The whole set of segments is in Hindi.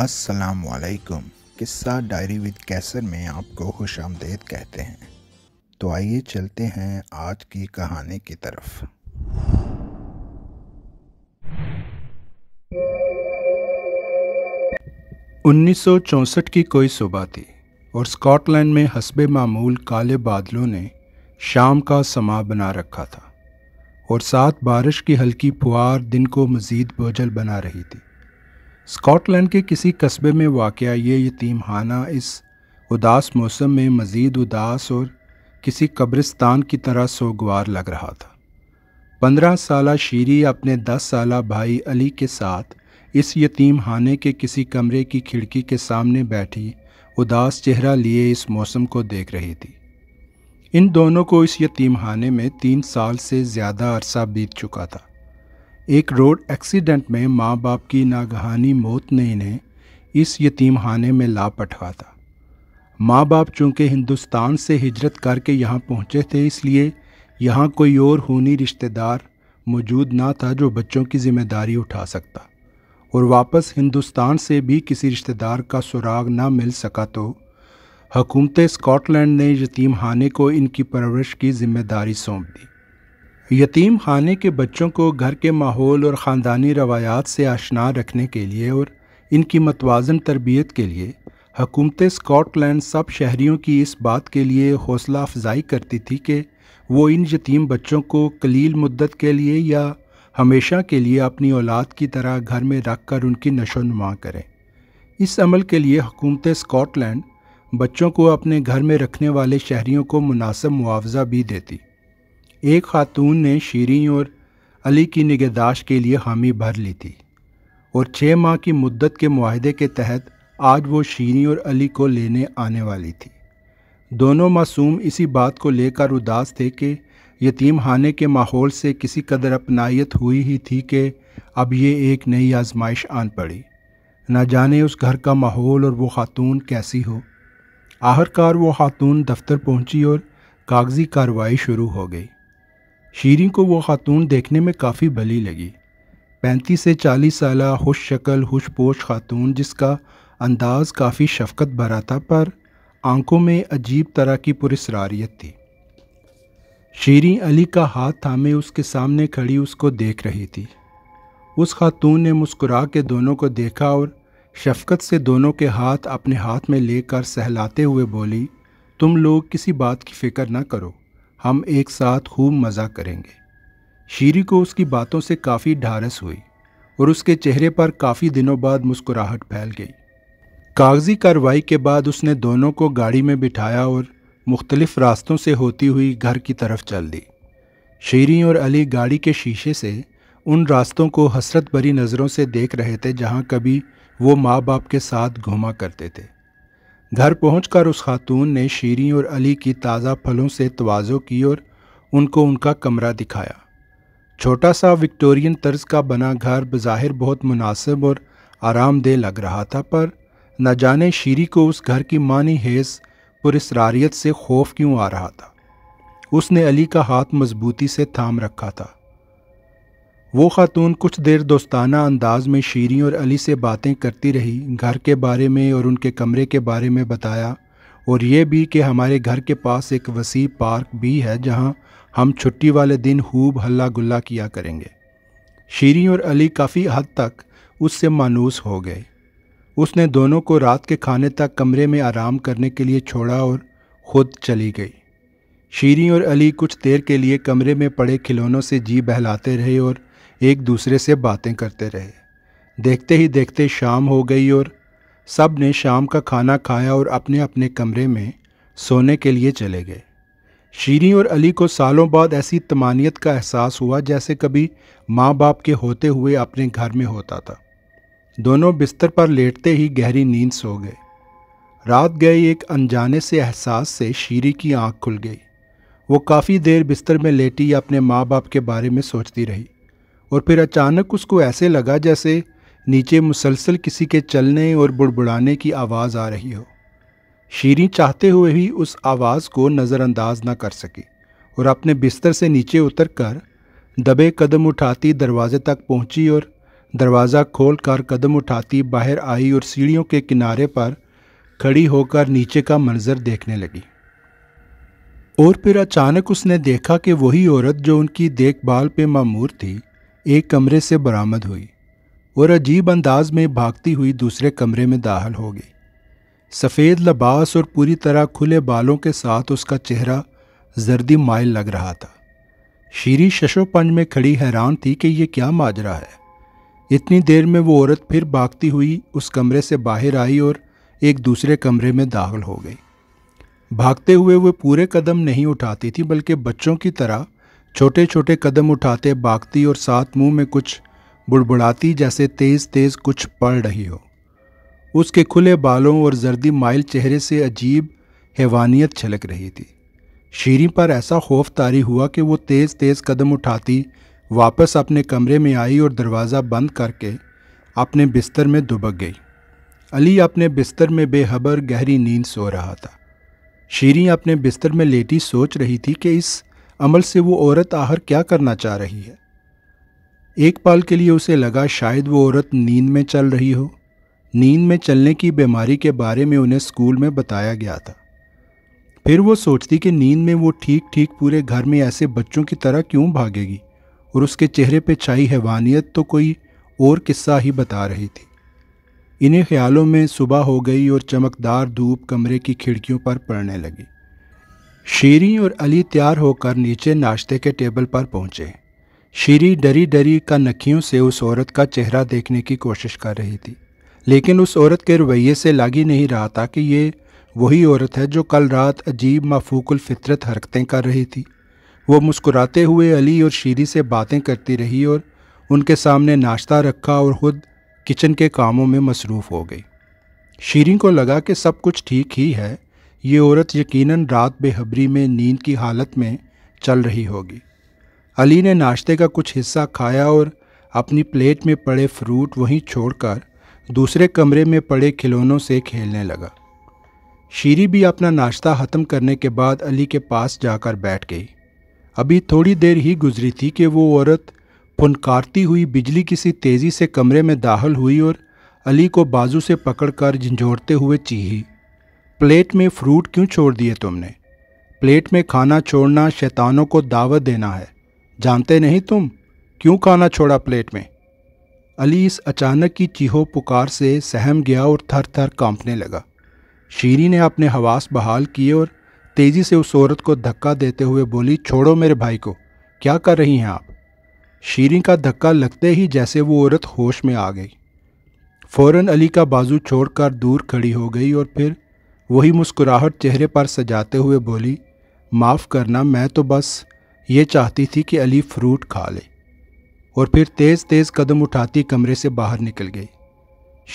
वालेकुम किस्सा डायरी विद कैसर में आपको खुश आमदेद कहते हैं तो आइए चलते हैं आज की कहानी की तरफ उन्नीस की कोई सुबह थी और स्कॉटलैंड में हसबे मामूल काले बादलों ने शाम का समा बना रखा था और साथ बारिश की हल्की फुहार दिन को मज़ीद बोझल बना रही थी स्कॉटलैंड के किसी कस्बे में वाक़ ये यतीम खाना इस उदास मौसम में मज़ीद उदास और किसी कब्रिस्तान की तरह सोगवार लग रहा था पंद्रह साल शीरी अपने दस साल भाई अली के साथ इस यतीम खाने के किसी कमरे की खिड़की के सामने बैठी उदास चेहरा लिए इस मौसम को देख रही थी इन दोनों को इस यतीम खाने में तीन साल से ज़्यादा अरसा बीत चुका था एक रोड एक्सीडेंट में माँ बाप की नागहानी मौत ने इन्हें इस यतीम खाने में ला पठवा था माँ बाप चूँकि हिंदुस्तान से हिजरत करके यहाँ पहुँचे थे इसलिए यहाँ कोई और होनी रिश्तेदार मौजूद ना था जो बच्चों की जिम्मेदारी उठा सकता और वापस हिंदुस्तान से भी किसी रिश्तेदार का सुराग ना मिल सका तो हकूमत स्कॉटलैंड ने यतीम खाने को इनकी परवरिश की जिम्मेदारी सौंप दी यतीम खाने के बच्चों को घर के माहौल और ख़ानदानी रवायात से आशना रखने के लिए और इनकी मतवाजन तरबियत के लिए हकूमत स्कॉटलैंड सब शहरीों की इस बात के लिए हौसला अफजाई करती थी कि वो इन यतीम बच्चों को कलील मुद्दत के लिए या हमेशा के लिए अपनी औलाद की तरह घर में रख कर उनकी नशो नुमा करें इस अमल के लिए हकूमत स्कॉटलैंड बच्चों को अपने घर में रखने वाले शहरीों को मुनासब मुआवजा भी देती एक खातून ने शीरी और अली की निगहदाश के लिए हामी भर ली थी और छः माह की मुद्दत के माहदे के तहत आज वो शीरी और अली को लेने आने वाली थी दोनों मासूम इसी बात को लेकर उदास थे कि यतीम खाने के माहौल से किसी कदर अपनाइत हुई ही थी कि अब ये एक नई आजमाइश आन पड़ी ना जाने उस घर का माहौल और वो खातून कैसी हो आखिरकार वो खातून दफ्तर पहुंची और कागजी कार्रवाई शुरू हो गई शीरी को वो खातून देखने में काफ़ी भली लगी पैंतीस से चालीस साल खुश शक्ल खुश पोश खातून जिसका अंदाज़ काफ़ी शफकत भरा था पर आंखों में अजीब तरह की पुरसरारियत थी शीरी अली का हाथ थामे उसके सामने खड़ी उसको देख रही थी उस खातून ने मुस्कुरा के दोनों को देखा और शफकत से दोनों के हाथ अपने हाथ में लेकर सहलाते हुए बोली तुम लोग किसी बात की फ़िक्र ना करो हम एक साथ खूब मज़ा करेंगे शीरी को उसकी बातों से काफ़ी ढारस हुई और उसके चेहरे पर काफ़ी दिनों बाद मुस्कुराहट फैल गई कागजी कार्रवाई के बाद उसने दोनों को गाड़ी में बिठाया और मुख्तलिफ रास्तों से होती हुई घर की तरफ चल दी शीरी और अली गाड़ी के शीशे से उन रास्तों को हसरत भरी नज़रों से देख रहे थे जहाँ कभी वो माँ बाप के साथ घूमा करते थे घर पहुंचकर उस खातून ने शीरी और अली की ताज़ा फलों से तोज़ो की और उनको उनका कमरा दिखाया छोटा सा विक्टोरियन तर्ज का बना घर बज़ाहिर बहुत मुनासिब और आरामदेह लग रहा था पर न जाने शीरी को उस घर की मानी हेज पुरस्रारियत से खौफ क्यों आ रहा था उसने अली का हाथ मजबूती से थाम रखा था वो खातून कुछ देर दोस्ताना अंदाज में शीरी और अली से बातें करती रही घर के बारे में और उनके कमरे के बारे में बताया और ये भी कि हमारे घर के पास एक वसी पार्क भी है जहाँ हम छुट्टी वाले दिन खूब हल्ला गुल्ला किया करेंगे शीरी और अली काफ़ी हद तक उससे मानूस हो गए उसने दोनों को रात के खाने तक कमरे में आराम करने के लिए छोड़ा और ख़ुद चली गई शीरी और अली कुछ देर के लिए कमरे में पड़े खिलौनों से जी बहलाते रहे और एक दूसरे से बातें करते रहे देखते ही देखते शाम हो गई और सब ने शाम का खाना खाया और अपने अपने कमरे में सोने के लिए चले गए शीरी और अली को सालों बाद ऐसी तमानियत का एहसास हुआ जैसे कभी माँ बाप के होते हुए अपने घर में होता था दोनों बिस्तर पर लेटते ही गहरी नींद सो गए रात गए एक अनजाने से एहसास से शीरी की आंख खुल गई वो काफ़ी देर बिस्तर में लेटी या अपने माँ बाप के बारे में सोचती रही और फिर अचानक उसको ऐसे लगा जैसे नीचे मुसलसल किसी के चलने और बुड़बुड़ाने की आवाज़ आ रही हो शीरी चाहते हुए भी उस आवाज़ को नज़रअंदाज ना कर सकी और अपने बिस्तर से नीचे उतर कर दबे कदम उठाती दरवाज़े तक पहुंची और दरवाज़ा खोल कर कदम उठाती बाहर आई और सीढ़ियों के किनारे पर खड़ी होकर नीचे का मंज़र देखने लगी और फिर अचानक उसने देखा कि वही औरत जो उनकी देखभाल पे मामूर थी एक कमरे से बरामद हुई और अजीब अंदाज में भागती हुई दूसरे कमरे में दाखिल हो गई सफ़ेद लबास और पूरी तरह खुले बालों के साथ उसका चेहरा जर्दी माइल लग रहा था शीरी शशोपंज में खड़ी हैरान थी कि यह क्या माजरा है इतनी देर में वो औरत फिर भागती हुई उस कमरे से बाहर आई और एक दूसरे कमरे में दाखिल हो गई भागते हुए वह पूरे कदम नहीं उठाती थी बल्कि बच्चों की तरह छोटे छोटे कदम उठाते भागती और साथ मुंह में कुछ बुड़बुड़ाती जैसे तेज़ तेज़ कुछ पढ़ रही हो उसके खुले बालों और जर्दी माइल चेहरे से अजीब हैवानियत छलक रही थी शीरी पर ऐसा खौफ तारी हुआ कि वो तेज़ तेज़ कदम उठाती वापस अपने कमरे में आई और दरवाज़ा बंद करके अपने बिस्तर में दुबक गई अली अपने बिस्तर में बेहबर गहरी नींद सो रहा था शीरी अपने बिस्तर में लेटी सोच रही थी कि इस अमल से वो औरत आहर क्या करना चाह रही है एक पाल के लिए उसे लगा शायद वो औरत नींद में चल रही हो नींद में चलने की बीमारी के बारे में उन्हें स्कूल में बताया गया था फिर वो सोचती कि नींद में वो ठीक ठीक पूरे घर में ऐसे बच्चों की तरह क्यों भागेगी और उसके चेहरे पे छाई हैवानियत तो कोई और किस्सा ही बता रही थी इन्हीं ख्यालों में सुबह हो गई और चमकदार धूप कमरे की खिड़कियों पर पड़ने लगी शीरी और अली तैयार होकर नीचे नाश्ते के टेबल पर पहुंचे शीरी डरी डरी का नखियों से उस औरत का चेहरा देखने की कोशिश कर रही थी लेकिन उस औरत के रवैये से लागी नहीं रहा था कि ये वही औरत है जो कल रात अजीब मफूकुल फितरत हरकतें कर रही थी वो मुस्कुराते हुए अली और शीरी से बातें करती रही और उनके सामने नाश्ता रखा और ख़ुद किचन के कामों में मसरूफ़ हो गई शीरी को लगा कि सब कुछ ठीक ही है ये औरत यकीनन रात बेहबरी में नींद की हालत में चल रही होगी अली ने नाश्ते का कुछ हिस्सा खाया और अपनी प्लेट में पड़े फ्रूट वहीं छोड़कर दूसरे कमरे में पड़े खिलौनों से खेलने लगा शीरी भी अपना नाश्ता ख़त्म करने के बाद अली के पास जाकर बैठ गई अभी थोड़ी देर ही गुजरी थी कि वो औरत फुनकारती हुई बिजली किसी तेज़ी से कमरे में दाखिल हुई और अली को बाजू से पकड़कर झंझोड़ते हुए चीही प्लेट में फ्रूट क्यों छोड़ दिए तुमने प्लेट में खाना छोड़ना शैतानों को दावत देना है जानते नहीं तुम क्यों खाना छोड़ा प्लेट में अली इस अचानक की चीहो पुकार से सहम गया और थर थर कांपने लगा शीरी ने अपने हवास बहाल किए और तेज़ी से उस औरत को धक्का देते हुए बोली छोड़ो मेरे भाई को क्या कर रही हैं आप शीरी का धक्का लगते ही जैसे वो औरत होश में आ गई फ़ौर अली का बाजू छोड़कर दूर खड़ी हो गई और फिर वही मुस्कुराहट चेहरे पर सजाते हुए बोली माफ़ करना मैं तो बस ये चाहती थी कि अली फ्रूट खा ले और फिर तेज़ तेज़ कदम उठाती कमरे से बाहर निकल गई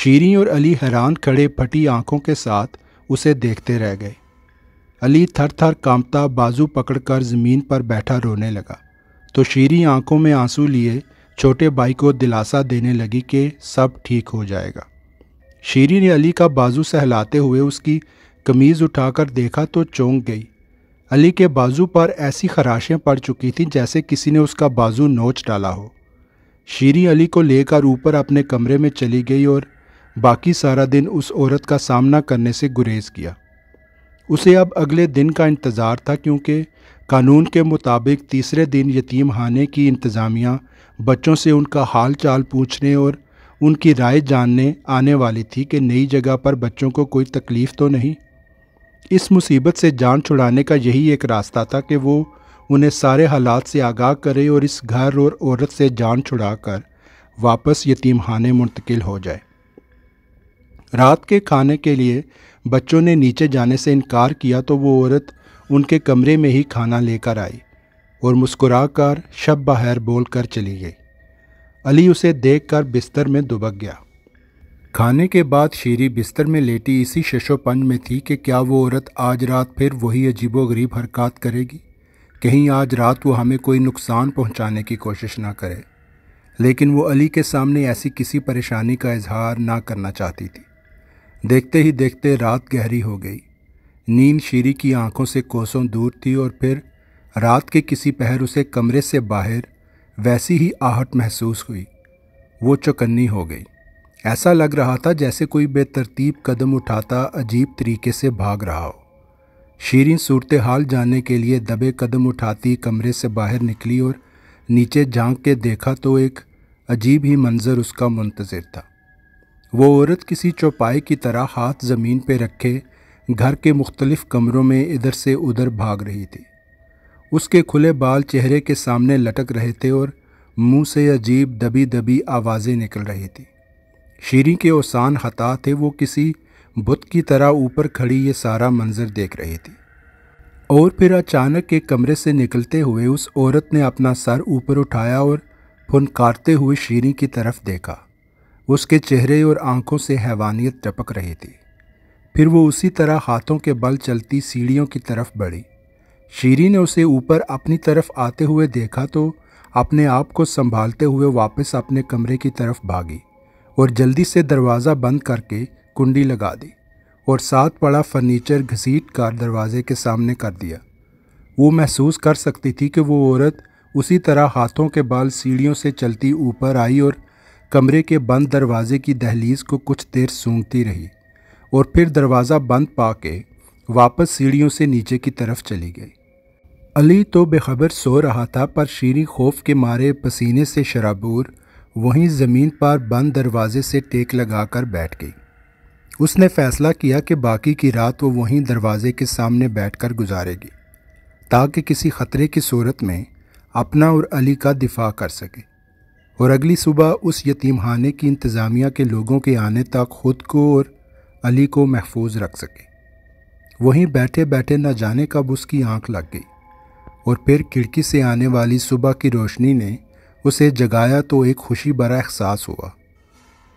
शीरी और अली हैरान खड़े फटी आंखों के साथ उसे देखते रह गए अली थर थर कांपता बाजू पकड़कर ज़मीन पर बैठा रोने लगा तो शीरी आंखों में आंसू लिए छोटे भाई को दिलासा देने लगी कि सब ठीक हो जाएगा शीरी ने अली का बाजू सहलाते हुए उसकी कमीज़ उठाकर देखा तो चौंक गई अली के बाजू पर ऐसी खराशें पड़ चुकी थीं जैसे किसी ने उसका बाजू नोच डाला हो शीरी अली को लेकर ऊपर अपने कमरे में चली गई और बाकी सारा दिन उस औरत का सामना करने से गुरेज किया उसे अब अगले दिन का इंतज़ार था क्योंकि कानून के मुताबिक तीसरे दिन यतीम खाने की इंतज़ामिया बच्चों से उनका हाल चाल पूछने और उनकी राय जानने आने वाली थी कि नई जगह पर बच्चों को कोई तकलीफ़ तो नहीं इस मुसीबत से जान छुड़ाने का यही एक रास्ता था कि वो उन्हें सारे हालात से आगाह करे और इस घर और औरत से जान छुड़ा कर वापस यतीम खाने मुंतकिल हो जाए रात के खाने के लिए बच्चों ने नीचे जाने से इनकार किया तो वो औरत उनके कमरे में ही खाना लेकर आई और मुस्कुरा कर शब बहर बोल कर चली गई अली उसे देख कर बिस्तर में दुबक गया खाने के बाद शीरी बिस्तर में लेटी इसी शशोपन में थी कि क्या वो औरत आज रात फिर वही अजीबोगरीब हरकत करेगी कहीं आज रात वो हमें कोई नुकसान पहुंचाने की कोशिश ना करे लेकिन वो अली के सामने ऐसी किसी परेशानी का इजहार ना करना चाहती थी देखते ही देखते रात गहरी हो गई नींद शीरी की आंखों से कोसों दूर थी और फिर रात के किसी पहर उसे कमरे से बाहर वैसी ही आहट महसूस हुई वो चौकन्नी हो गई ऐसा लग रहा था जैसे कोई बेतरतीब कदम उठाता अजीब तरीके से भाग रहा हो शीरें सूरत हाल जाने के लिए दबे कदम उठाती कमरे से बाहर निकली और नीचे झांक के देखा तो एक अजीब ही मंज़र उसका मुंतज़र था वो औरत किसी चौपाई की तरह हाथ ज़मीन पर रखे घर के मुख्तलिफ़ कमरों में इधर से उधर भाग रही थी उसके खुले बाल चेहरे के सामने लटक रहे थे और मुंह से अजीब दबी दबी आवाज़ें निकल रही थी शीरी के ओसान हता थे वो किसी बुत की तरह ऊपर खड़ी ये सारा मंजर देख रही थी और फिर अचानक एक कमरे से निकलते हुए उस औरत ने अपना सर ऊपर उठाया और फुनकारते हुए शीरी की तरफ देखा उसके चेहरे और आंखों से हैवानियत टपक रही थी फिर वो उसी तरह हाथों के बल चलती सीढ़ियों की तरफ बढ़ी शीरी ने उसे ऊपर अपनी तरफ आते हुए देखा तो अपने आप को संभालते हुए वापस अपने कमरे की तरफ भागी और जल्दी से दरवाज़ा बंद करके कुंडी लगा दी और साथ पड़ा फर्नीचर घसीट कर दरवाजे के सामने कर दिया वो महसूस कर सकती थी कि वो औरत उसी तरह हाथों के बाल सीढ़ियों से चलती ऊपर आई और कमरे के बंद दरवाजे की दहलीज़ को कुछ देर सूंघती रही और फिर दरवाज़ा बंद पा के वापस सीढ़ियों से नीचे की तरफ चली गई अली तो बेखबर सो रहा था पर शीरी खौफ के मारे पसीने से शराबूर वहीं ज़मीन पर बंद दरवाजे से टेक लगाकर बैठ गई उसने फैसला किया कि बाकी की रात वो वहीं दरवाजे के सामने बैठकर गुजारेगी ताकि किसी ख़तरे की सूरत में अपना और अली का दिफा कर सके और अगली सुबह उस यतीमखाने की इंतज़ामिया के लोगों के आने तक ख़ुद को और अली को महफूज रख सके वहीं बैठे बैठे न जाने कब उसकी आंख लग गई और फिर खिड़की से आने वाली सुबह की रोशनी ने उसे जगाया तो एक खुशी भरा एहसास हुआ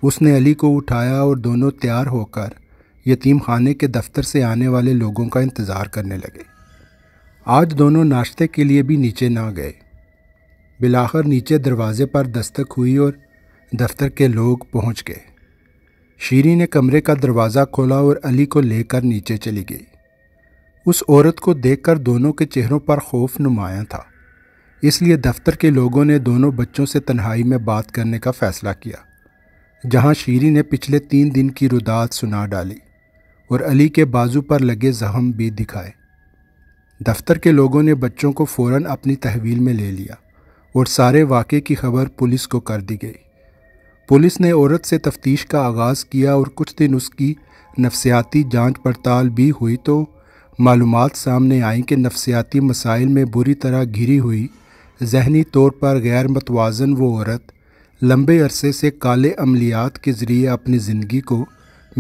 उसने अली को उठाया और दोनों तैयार होकर यतीम खाने के दफ्तर से आने वाले लोगों का इंतज़ार करने लगे आज दोनों नाश्ते के लिए भी नीचे ना गए बिलाखर नीचे दरवाजे पर दस्तक हुई और दफ्तर के लोग पहुंच गए शीरी ने कमरे का दरवाज़ा खोला और अली को लेकर नीचे चली गई उस औरत को देखकर दोनों के चेहरों पर खौफ नुमाया था इसलिए दफ्तर के लोगों ने दोनों बच्चों से तन्हाई में बात करने का फ़ैसला किया जहां शीरी ने पिछले तीन दिन की रुदात सुना डाली और अली के बाजू पर लगे जख्म भी दिखाए दफ्तर के लोगों ने बच्चों को फ़ौर अपनी तहवील में ले लिया और सारे वाक़े की खबर पुलिस को कर दी गई पुलिस ने औरत से तफ्तीश का आगाज़ किया और कुछ दिन उसकी नफसियाती जांच पड़ताल भी हुई तो मालूम सामने आई कि नफसियाती मसाइल में बुरी तरह घिरी हुई जहनी तौर पर गैर मतवाजन वो औरत लंबे अरसे से काले अमलियात के ज़रिए अपनी ज़िंदगी को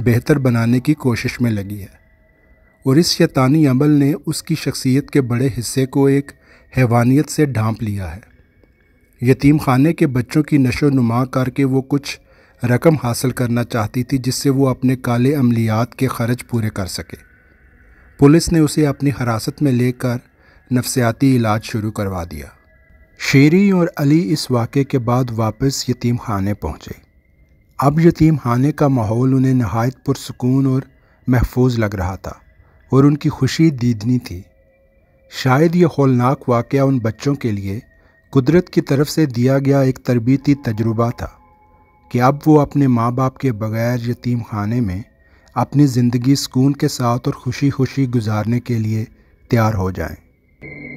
बेहतर बनाने की कोशिश में लगी है और इस शैतानी अमल ने उसकी शख्सियत के बड़े हिस्से को एक हैवानियत से ढांप लिया है यतीम खाने के बच्चों की नशो नुमा करके वो कुछ रकम हासिल करना चाहती थी जिससे वो अपने काले अमलियात के खर्च पूरे कर सके पुलिस ने उसे अपनी हिरासत में लेकर नफसियाती इलाज शुरू करवा दिया शेरी और अली इस वाक़े के बाद वापस यतीम खाने पहुँचे अब यतीम खाने का माहौल उन्हें नहायत पुरसकून और महफूज लग रहा था और उनकी खुशी दीदनी थी शायद यह होलनाक वाक़ उन बच्चों के लिए कुदरत की तरफ से दिया गया एक तरबती तजुर्बा था कि अब वो अपने माँ बाप के बग़ैर यतीम खाने में अपनी ज़िंदगी सुकून के साथ और खुशी खुशी गुजारने के लिए तैयार हो जाएं।